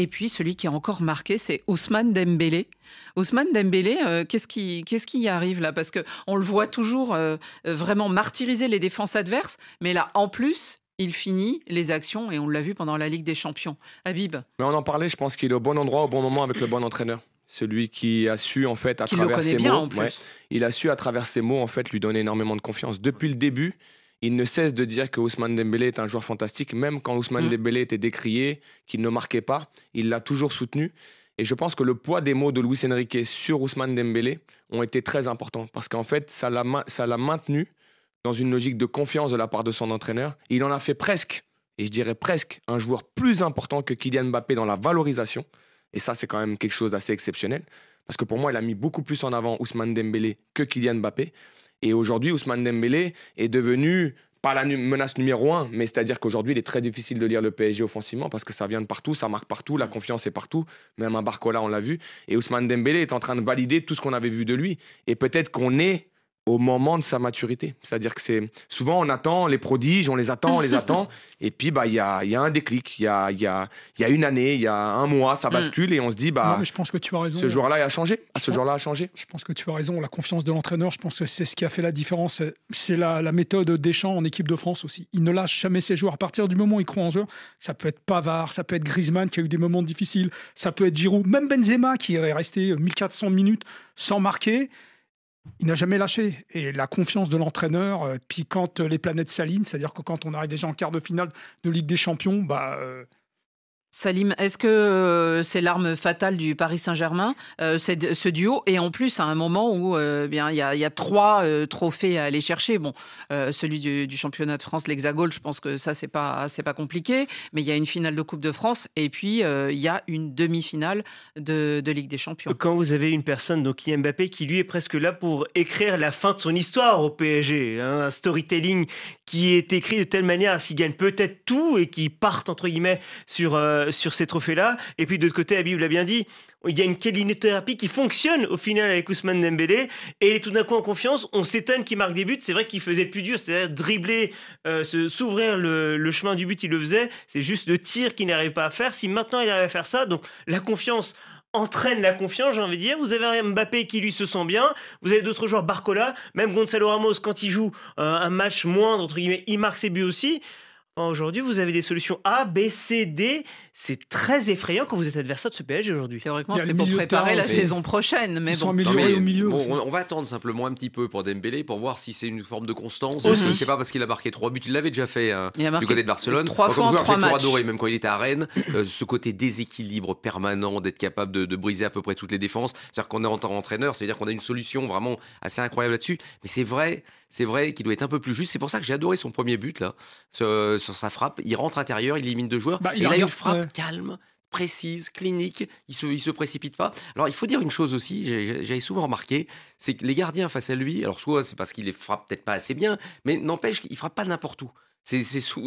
Et puis celui qui a encore marqué, c'est Ousmane Dembélé. Ousmane Dembélé, euh, qu'est-ce qui, qu'est-ce qui y arrive là Parce que on le voit toujours euh, euh, vraiment martyriser les défenses adverses, mais là, en plus, il finit les actions et on l'a vu pendant la Ligue des Champions. Habib. Mais on en parlait, je pense qu'il est au bon endroit au bon moment avec le bon entraîneur. Celui qui a su en fait à travers ses mots, il a su à travers ses mots en fait lui donner énormément de confiance depuis le début il ne cesse de dire que Ousmane Dembélé est un joueur fantastique, même quand Ousmane mm. Dembélé était décrié, qu'il ne marquait pas, il l'a toujours soutenu. Et je pense que le poids des mots de Luis Enrique sur Ousmane Dembélé ont été très importants, parce qu'en fait, ça l'a, ça l'a maintenu dans une logique de confiance de la part de son entraîneur. Il en a fait presque, et je dirais presque, un joueur plus important que Kylian Mbappé dans la valorisation. Et ça, c'est quand même quelque chose d'assez exceptionnel, parce que pour moi, il a mis beaucoup plus en avant Ousmane Dembélé que Kylian Mbappé. Et aujourd'hui, Ousmane Dembélé est devenu pas la menace numéro un, mais c'est-à-dire qu'aujourd'hui, il est très difficile de lire le PSG offensivement parce que ça vient de partout, ça marque partout, la confiance est partout. Même à Barcola, on l'a vu. Et Ousmane Dembélé est en train de valider tout ce qu'on avait vu de lui. Et peut-être qu'on est au moment de sa maturité. C'est-à-dire que c'est souvent on attend les prodiges, on les attend, on les attend, et puis bah il y a, y a, un déclic, il y a, y, a, y a, une année, il y a un mois, ça mm. bascule et on se dit bah je pense que tu as raison. Ce jour là a changé, ah, ce joueur-là a changé. Je pense que tu as raison. La confiance de l'entraîneur, je pense que c'est ce qui a fait la différence. C'est la, la, méthode Deschamps en équipe de France aussi. Il ne lâche jamais ses joueurs. À partir du moment où il croit en jeu, ça peut être Pavard, ça peut être Griezmann qui a eu des moments difficiles, ça peut être Giroud, même Benzema qui est resté 1400 minutes sans marquer il n'a jamais lâché. Et la confiance de l'entraîneur, euh, puis quand les planètes s'alignent, c'est-à-dire que quand on arrive déjà en quart de finale de Ligue des Champions, bah, euh, Salim, est-ce que euh, c'est l'arme fatale du Paris Saint-Germain, euh, ce duo Et en plus, à un moment où euh, eh bien il y, a trois trophées à aller chercher. Bon, celui du, championnat de France, l'Hexagone, je pense que ça c'est pas c'est pas compliqué. Mais il y a une finale de Coupe de France et puis il y a une demi-finale de, Ligue des Champions. Quand vous avez une personne, donc Mbappé, qui lui est presque là pour écrire la fin de son histoire au PSG, hein, un storytelling qui est écrit de telle manière à qu'il gagne peut-être tout et qui parte entre guillemets sur sur ces trophées-là. Et puis de l'autre côté, Habib l'a bien dit, il y a une thérapie qui fonctionne au final avec Ousmane Dembélé. Et il est tout d'un coup en confiance. On s'étonne qu'il marque des buts. C'est vrai qu'il faisait plus dur, c'est-à-dire dribbler, euh, s'ouvrir le, chemin du but, il le faisait. C'est juste le tir qu'il n'arrivait pas à faire. Si maintenant il arrive à faire ça, donc la confiance entraîne la confiance, j'ai envie de dire. Vous avez Mbappé qui lui se sent bien, vous avez d'autres joueurs, Barcola, même Gonzalo Ramos quand il joue euh, un match moindre, entre guillemets, il marque ses buts aussi. Bah, aujourd'hui, vous avez des solutions A, B, C, D. C'est très effrayant quand vous êtes adversaire de ce PSG aujourd'hui. Théoriquement, c'est pour préparer la saison prochaine. Mais, bon. au milieu, on, va attendre simplement un petit peu pour Dembélé pour voir si c'est une forme de constance. Ce c'est pas parce qu'il a marqué trois buts, il l'avait déjà fait hein, du côté de Barcelone. Trois comme fois joueur, en trois matchs. adoré, même quand il était à Rennes, euh, ce côté déséquilibre permanent, d'être capable de, briser à peu près toutes les défenses. C'est-à-dire qu'on est en tant qu'entraîneur, c'est-à-dire qu'on a une solution vraiment assez incroyable là-dessus. Mais c'est vrai, c'est vrai qu'il doit être un peu plus juste. C'est pour ça que j'ai adoré son premier but, là, sur sa frappe. Il rentre intérieur, il élimine deux joueurs. Bah, il a une frappe calme, précise, clinique, il ne il se précipite pas. Alors il faut dire une chose aussi, j'avais souvent remarqué, c'est que les gardiens face à lui, alors soit c'est parce qu'il les frappe peut-être pas assez bien, mais n'empêche qu'il frappe pas n'importe où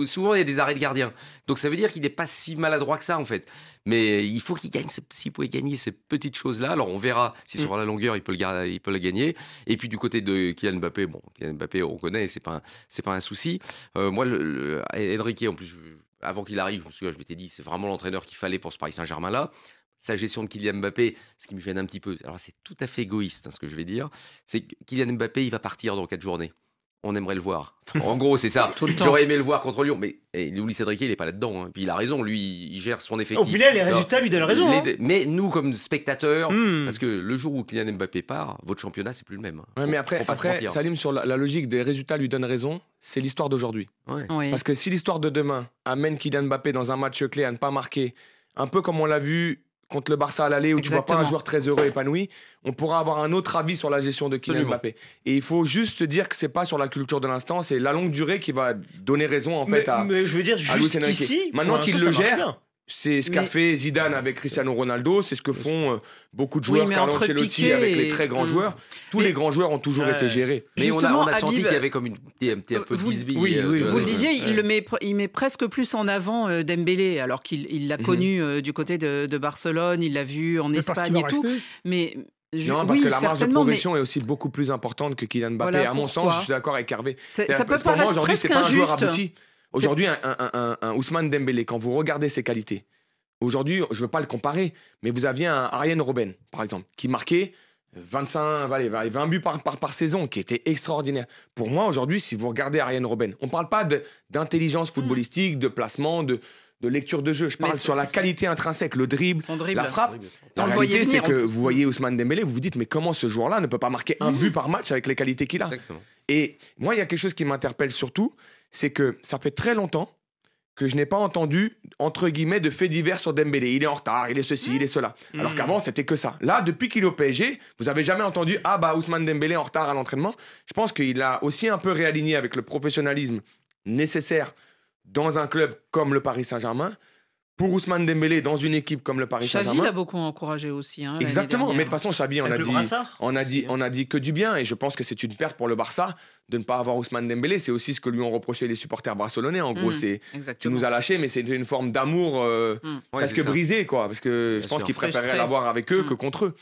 souvent, il y a des arrêts de gardien. Donc ça veut dire qu'il n'est pas si maladroit que ça, en fait. Mais il faut qu'il gagne, s'il pouvait gagner ces petites choses-là. Alors on verra si mm. sur la longueur, il peut, le, il peut gagner. Et puis du côté de Kylian Mbappé, bon, Kylian Mbappé, on connaît, c'est pas, c'est pas un souci. Euh, moi, Enrique, en plus, avant qu'il arrive, je me m'étais dit, c'est vraiment l'entraîneur qu'il fallait pour ce Paris Saint-Germain-là sa gestion de Kylian Mbappé, ce qui me gêne un petit peu, alors c'est tout à fait égoïste hein, ce que je vais dire, c'est que Kylian Mbappé, il va partir dans quatre journées on aimerait le voir. en gros, c'est ça. J'aurais aimé le voir contre Lyon, mais eh, Louis Cédric, il n'est pas là-dedans. Hein. Puis il a raison, lui, il gère son effectif. Au final, les résultats lui donnent raison. Hein. Mais nous, comme spectateurs, hmm. parce que le jour où Kylian Mbappé part, votre championnat, c'est plus le même. Hein. mais après, après Salim, sur la, logique des résultats lui donnent raison, c'est l'histoire d'aujourd'hui. Parce que si l'histoire de demain amène Kylian Mbappé dans un match clé à ne pas marquer, un peu comme on l'a vu contre le Barça à l'aller où tu vois pas un joueur très heureux épanoui, on pourra avoir un autre avis sur la gestion de Kylian Mbappé. Et il faut juste se dire que c'est pas sur la culture de l'instant, c'est la longue durée qui va donner raison en fait à. Mais je veux dire Maintenant qu'il le gère, c'est ce qu'a fait Zidane avec Cristiano Ronaldo, c'est ce que font euh, beaucoup de joueurs, oui, Carlo Ancelotti avec les très grands hum. joueurs. Tous les grands joueurs ont toujours été gérés. Mais on a, senti qu'il y avait comme une DMT un peu euh, vous... Oui, euh, vous le disiez, il, met, presque plus en avant Dembélé, alors qu'il l'a mhm. connu du côté de, Barcelone, il l'a vu en Espagne et tout. Mais Non, parce que la marge de progression est aussi beaucoup plus importante que Kylian Mbappé. à mon sens, je suis d'accord avec Hervé. Ça, peut paraître presque injuste. Aujourd'hui, un, un, Ousmane Dembélé, quand vous regardez ses qualités, aujourd'hui, je ne veux pas le comparer, mais vous aviez un Ariane Robben, par exemple, qui marquait 25, allez, 20 buts par, par, par, saison, qui était extraordinaire. Pour moi, aujourd'hui, si vous regardez Ariane Robben, on ne parle pas d'intelligence mm. footballistique, de placement, de, lecture de jeu. Je parle sur la qualité intrinsèque, le dribble, la frappe. La réalité, c'est que vous voyez Ousmane Dembélé, vous vous dites, mais comment ce joueur-là ne peut pas marquer un mm. but par match avec les qualités qu'il a Et moi, il y a quelque chose qui m'interpelle surtout, c'est que ça fait très longtemps que je n'ai pas entendu, entre guillemets, de faits divers sur Dembélé. Il est en retard, il est ceci, il est cela. Mmh. Alors qu'avant, c'était que ça. Là, depuis qu'il est au PSG, vous n'avez jamais entendu « Ah bah, Ousmane Dembélé en retard à l'entraînement ». Je pense qu'il a aussi un peu réaligné avec le professionnalisme nécessaire dans un club comme le Paris Saint-Germain pour Ousmane Dembélé dans une équipe comme le Paris Saint-Germain. Xavi l'a beaucoup encouragé aussi. Hein, exactement, mais de toute façon, Xavi, on a, dit, on, a dit, hein. on a dit que du bien, et je pense que c'est une perte pour le Barça de ne pas avoir Ousmane Dembélé. C'est aussi ce que lui ont reproché les supporters barcelonais. En gros, mm, c'est tu nous as lâché, mais c'est une forme d'amour euh, mm. presque brisé, quoi, parce que je pense qu'il préférait l'avoir avec eux que mm. contre eux.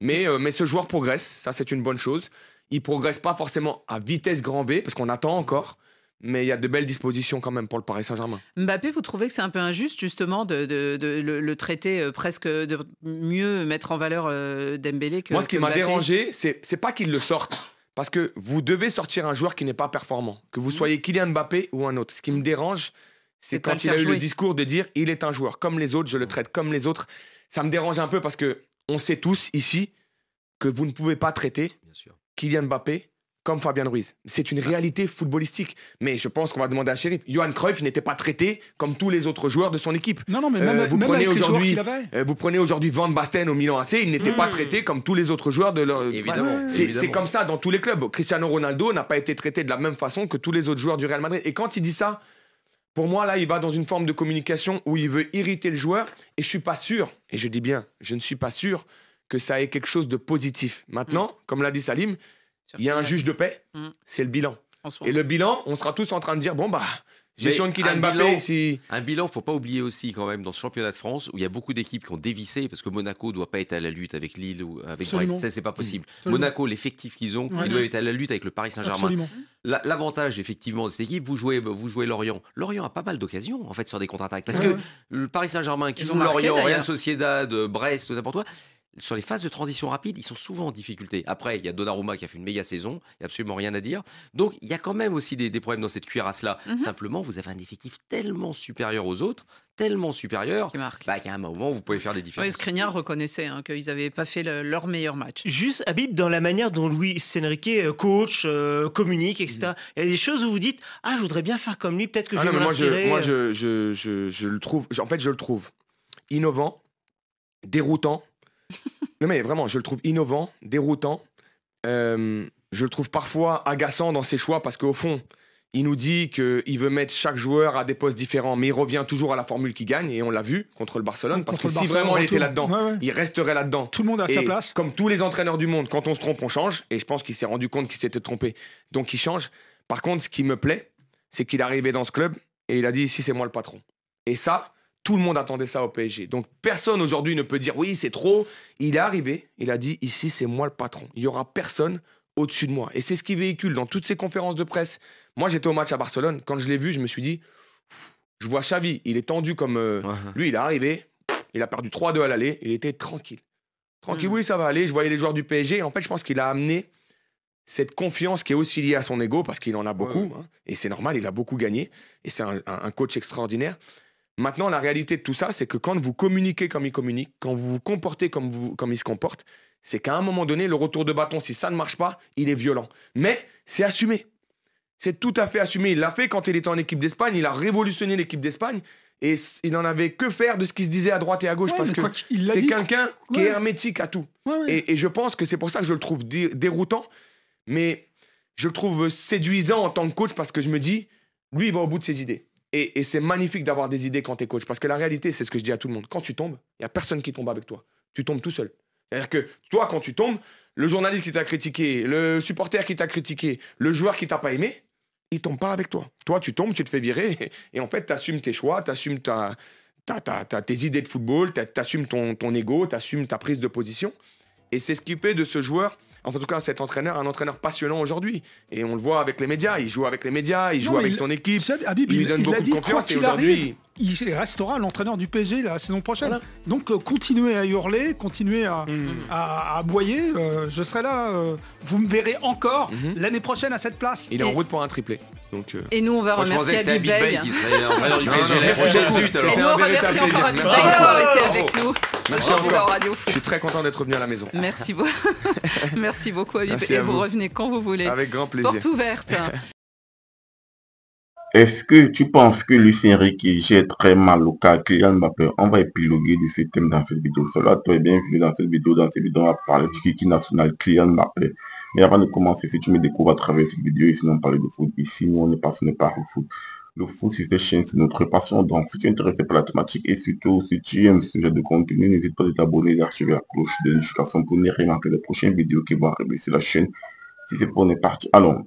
Mais, euh, mais ce joueur progresse, ça c'est une bonne chose. Il progresse pas forcément à vitesse grand V, parce qu'on attend encore mais il y a de belles dispositions quand même pour le Paris Saint-Germain. Mbappé, vous trouvez que c'est un peu injuste justement de, le, traiter euh, presque de mieux mettre en valeur euh, Dembélé que Moi, ce qui m'a dérangé, c'est pas qu'il le sorte. Parce que vous devez sortir un joueur qui n'est pas performant, que vous mmh. soyez Kylian Mbappé ou un autre. Ce qui me dérange, c'est quand il a eu le discours de dire il est un joueur comme les autres, je le mmh. traite comme les autres. Ça me dérange un peu parce que on sait tous ici que vous ne pouvez pas traiter Kylian Mbappé comme Fabien Ruiz. C'est une réalité footballistique. Mais je pense qu'on va demander à shérif, Johan Cruyff n'était pas traité comme tous les autres joueurs de son équipe. Non, non, mais même, euh, vous, prenez aujourd'hui, euh, vous prenez aujourd'hui Van Basten au Milan AC, il n'était pas hmm. traité comme tous les autres joueurs de leur. Évidemment. c'est, comme ça dans tous les clubs. Cristiano Ronaldo n'a pas été traité de la même façon que tous les autres joueurs du Real Madrid. Et quand il dit ça, pour moi, là, il va dans une forme de communication où il veut irriter le joueur. Et je suis pas sûr, et je dis bien, je ne suis pas sûr que ça ait quelque chose de positif. Maintenant, hmm. comme l'a dit Salim, il y a un juge de paix, mm. c'est le bilan. Et le bilan, on sera tous en train de dire bon bah. Gestion de Kylian Mbappé. Si... Un bilan, faut pas oublier aussi quand même dans ce championnat de France où il y a beaucoup d'équipes qui ont dévissé parce que Monaco doit pas être à la lutte avec Lille ou avec Brest, ça c'est pas mm. possible. Monaco, l'effectif qu'ils ont, ouais. ils doivent être à la lutte avec le Paris Saint-Germain. L'avantage effectivement de cette équipe, vous jouez, vous jouez Lorient. Lorient a pas mal d'occasions en fait sur des contre-attaques parce que le Paris Saint-Germain qui joue Lorient, Real Sociedad, euh, Brest, n'importe quoi, sur les phases de transition rapide, ils sont souvent en difficulté. Après, il y a Donnarumma qui a fait une méga saison, il n'y a absolument rien à dire. Donc, il y a quand même aussi des, problèmes dans cette cuirasse-là. Mhm. Simplement, vous avez un effectif tellement supérieur aux autres, tellement supérieur, bah, qu'il bah, y a un moment où vous pouvez faire des différences. Oui, Skriniar reconnaissait hein, qu'ils n'avaient pas fait leur meilleur match. Juste, Habib, dans la manière dont Louis Enrique euh, coach, euh, communique, etc., mhm. il y a des choses où vous dites « Ah, je voudrais bien faire comme lui, peut-être que ah je vais Moi, je, moi euh. je, je, je, le trouve... En fait, je le trouve innovant, déroutant, non, mais vraiment, je le trouve innovant, déroutant. Euh, je le trouve parfois agaçant dans ses choix parce qu'au fond, il nous dit qu'il veut mettre chaque joueur à des postes différents, mais il revient toujours à la formule qui gagne, et on l'a vu contre le Barcelone, parce que si vraiment il était là-dedans, il resterait là-dedans. Tout le monde a sa place. Comme tous les entraîneurs du monde, quand on se trompe, on change, et je pense qu'il s'est rendu compte qu'il s'était trompé, donc il change. Par contre, ce qui me plaît, c'est qu'il est arrivé dans ce club, et il a dit, ici, c'est moi le patron. Et ça, tout le monde attendait ça au PSG. Donc personne aujourd'hui ne peut dire oui, c'est trop. Il est arrivé, il a dit ici, c'est moi le patron. Il n'y aura personne au-dessus de moi. Et c'est ce qu'il véhicule dans toutes ses conférences de presse. Moi, j'étais au match à Barcelone. Quand je l'ai vu, je me suis dit je vois Xavi, il est tendu comme. Euh, lui, il est arrivé, il a perdu 3-2 à l'aller, il était tranquille. Tranquille, mm. oui, ça va aller. Je voyais les joueurs du PSG. en fait, je pense qu'il a amené cette confiance qui est aussi liée à son ego, parce qu'il en a beaucoup, hein. et c'est normal, il a beaucoup gagné, et c'est un coach extraordinaire. Maintenant, la réalité de tout ça, c'est que quand vous communiquez comme il communique, quand vous vous comportez comme, vous, comme il se comporte, c'est qu'à un moment donné, le retour de bâton, si ça ne marche pas, il est violent. Mais c'est assumé. C'est tout à fait assumé. Il l'a fait quand il était en équipe d'Espagne. Il a révolutionné l'équipe d'Espagne. Et il n'en avait que faire de ce qui se disait à droite et à gauche. parce que c'est quelqu'un qui est hermétique à tout. et, je pense que c'est pour ça que je le trouve déroutant. Mais je le trouve séduisant en tant que coach parce que je me dis, lui, il va au bout de ses idées. Et, c'est magnifique d'avoir des idées quand tu es coach. Parce que la réalité, c'est ce que je dis à tout le monde. Quand tu tombes, il n'y a personne qui tombe avec toi. Tu tombes tout seul. C'est-à-dire que toi, quand tu tombes, le journaliste qui t'a critiqué, le supporter qui t'a critiqué, le joueur qui t'a pas aimé, il tombe pas avec toi. Toi, tu tombes, tu te fais virer. Et en fait, tu assumes tes choix, tu assumes ta, ta, ta, tes idées de football, tu assumes ton, ton ego, tu assumes ta prise de position. Et c'est ce qui fait de ce joueur en tout cas cet entraîneur, un entraîneur passionnant aujourd'hui. Et on le voit avec les médias, il joue avec les médias, il joue avec son équipe, il, lui donne beaucoup de confiance et aujourd'hui il restera l'entraîneur du PSG la saison prochaine. Donc euh, continuez à hurler, continuez à, boyer. Mmh. à, aboyer. Euh, je serai là. Euh, vous me verrez encore mmh. l'année prochaine à cette place. Il est en route pour un triplé. Donc, et nous, on va remercier Abib Bay qui serait on encore d'avoir été avec nous. Merci Je suis très content d'être revenu à la maison. Merci beaucoup. Merci beaucoup, Abib. Et vous revenez quand vous voulez. Avec grand plaisir. Porte ouverte. Est-ce que tu penses que Lucien Ricky, j'ai très mal au cas Kylian m'appelle On va épiloguer de ce thème dans cette vidéo. Cela toi bienvenue dans cette vidéo. Dans cette vidéo, on va parler du Kiki national Kylian Mbappé. Mais avant de commencer, si tu me découvres à travers cette vidéo, sinon on parle de foot. Ici, nous on est passionné par le foot. Le foot sur cette chaîne, c'est notre passion. Donc, si tu es intéressé par la thématique et surtout si tu aimes ce sujet de contenu, n'hésite pas à t'abonner et d'activer la cloche de notification pour ne rien manquer des prochaines vidéos qui vont arriver sur la chaîne. Si c'est pour on est parti. Alors,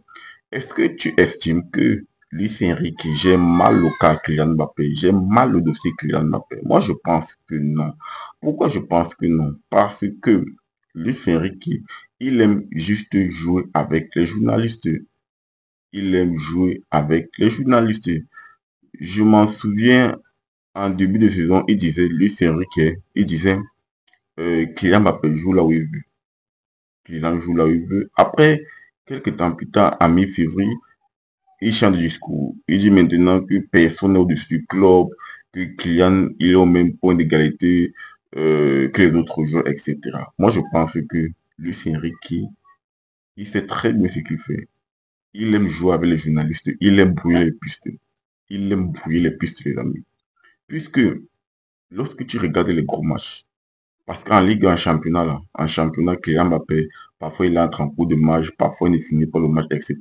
est-ce que tu estimes que Luis Enrique, j'aime mal le cas Kylian Mbappé, J'aime mal le dossier Kylian Mbappé. Moi, je pense que non. Pourquoi je pense que non Parce que Luis Enrique, il aime juste jouer avec les journalistes. Il aime jouer avec les journalistes. Je m'en souviens, en début de saison, il disait, Luis Enrique, il disait, euh, Kylian Mbappé joue là où il veut. Kylian joue là où il Après, quelques temps plus tard, à mi-février, il change de discours. Il dit maintenant que personne n'est au-dessus du club, que Kylian il est au même point d'égalité euh, que les autres joueurs, etc. Moi, je pense que Lucien Ricky, il sait très bien ce qu'il fait. Il aime jouer avec les journalistes, il aime brouiller les pistes. Il aime brouiller les pistes, les amis. Puisque lorsque tu regardes les gros matchs, parce qu'en Ligue, en championnat, là, en championnat, Kylian parfois il entre en cours de match, parfois il ne finit pas le match, etc.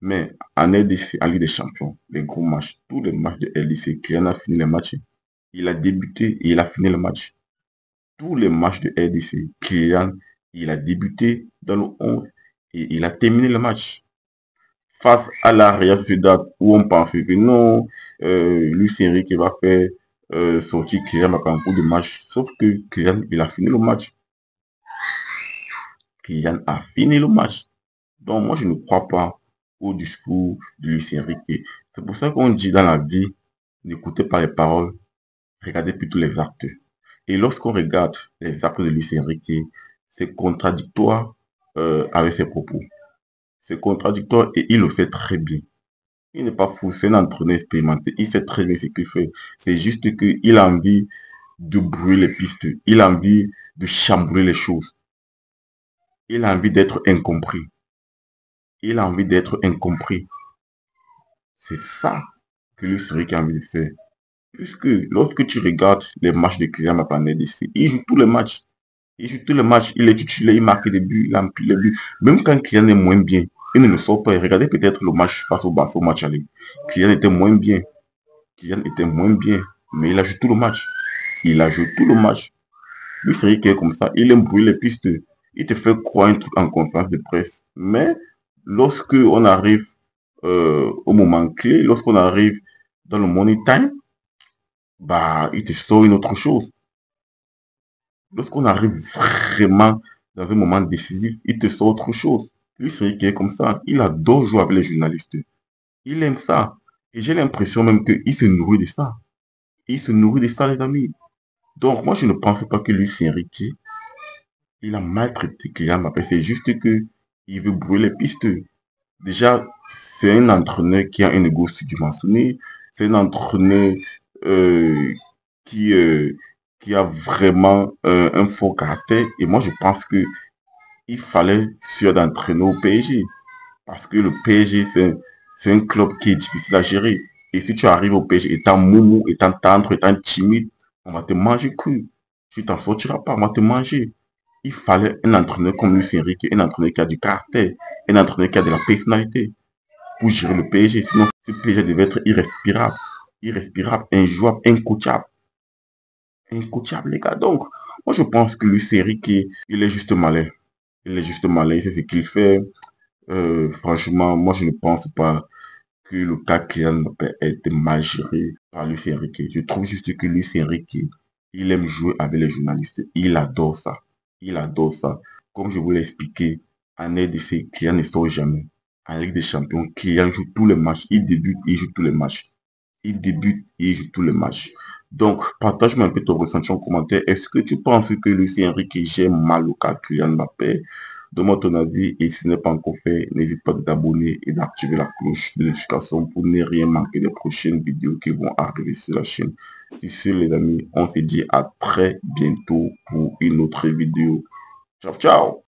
Mais en LDC, en Ligue des Champions, les gros matchs, tous les matchs de LDC, Kylian a fini les matchs. Il a débuté et il a fini le match. Tous les matchs de LDC, Kylian, il a débuté dans le 11 et il a terminé le match. Face à la Real où on pensait que non, euh, Lucien qui va faire euh, sortir Kylian un coup de match. Sauf que Kylian, il a fini le match. Kylian a fini le match. Donc moi, je ne crois pas au discours de Lucien Riquet. C'est pour ça qu'on dit dans la vie, n'écoutez pas les paroles, regardez plutôt les actes. Et lorsqu'on regarde les actes de Lucien Riquet, c'est contradictoire euh, avec ses propos. C'est contradictoire et il le sait très bien. Il n'est pas fou, c'est un expérimenté. Il sait très bien ce qu'il fait. C'est juste qu'il a envie de brûler les pistes. Il a envie de chambouler les choses. Il a envie d'être incompris. Il a envie d'être incompris. C'est ça que lui serait a envie de faire. Puisque lorsque tu regardes les matchs de Kylian Mbappé ici, il joue tous les matchs. Il joue tous les matchs, il est titulaire, il marque des buts, il empile les buts. Même quand Kylian est moins bien, il ne le sort pas. Regardez peut-être le match face au Barça au match aller. Kylian était moins bien. Kylian était moins bien, mais il a joué tout le match. Il a joué tout le match. Lui, c'est est comme ça. Il aime les pistes. Il te fait croire un truc en conférence de presse. Mais lorsque on arrive euh, au moment clé, lorsqu'on arrive dans le money time, bah, il te sort une autre chose. Lorsqu'on arrive vraiment dans un moment décisif, il te sort autre chose. Lui, c'est est comme ça. Il adore jouer avec les journalistes. Il aime ça. Et j'ai l'impression même qu'il se nourrit de ça. Il se nourrit de ça, les amis. Donc, moi, je ne pense pas que lui, Enrique, il a maltraité Kylian Mbappé. C'est juste que il veut brûler les pistes. Déjà, c'est un entraîneur qui a un ego subdimensionné. C'est un entraîneur euh, qui, euh, qui a vraiment euh, un faux caractère. Et moi, je pense que il fallait sûr d'entraîner au PSG. Parce que le PSG, c'est un club qui est difficile à gérer. Et si tu arrives au PSG étant moumou, étant tendre, étant timide, on va te manger cru. Tu t'en sortiras pas, on va te manger. Il fallait un entraîneur comme Lucien Riquet, un entraîneur qui a du caractère, un entraîneur qui a de la personnalité pour gérer le PSG. Sinon, ce PSG devait être irrespirable, irrespirable, injouable, incoachable. Incoachable, les gars. Donc, moi, je pense que Lucien Riquet, il est juste malin. Il est juste malin, c'est ce qu'il fait. Euh, franchement, moi, je ne pense pas que le cas Kylian a été mal géré par Lucien Riquet. Je trouve juste que Lucien Riquet, il aime jouer avec les journalistes. Il adore ça il adore ça. Comme je vous l'ai expliqué, en RDC, Kylian ne sort jamais. En Ligue des Champions, Kylian joue tous les matchs. Il débute, il joue tous les matchs. Il débute, il joue tous les matchs. Donc, partage-moi un peu ton ressenti en commentaire. Est-ce que tu penses que Lucien Henrique j'aime mal au cas Kylian Mbappé de mon ton avis et si ce n'est pas encore fait, n'hésite pas à t'abonner et d'activer la cloche de notification pour ne rien manquer des prochaines vidéos qui vont arriver sur la chaîne. tout, les amis, on se dit à très bientôt pour une autre vidéo. Ciao, ciao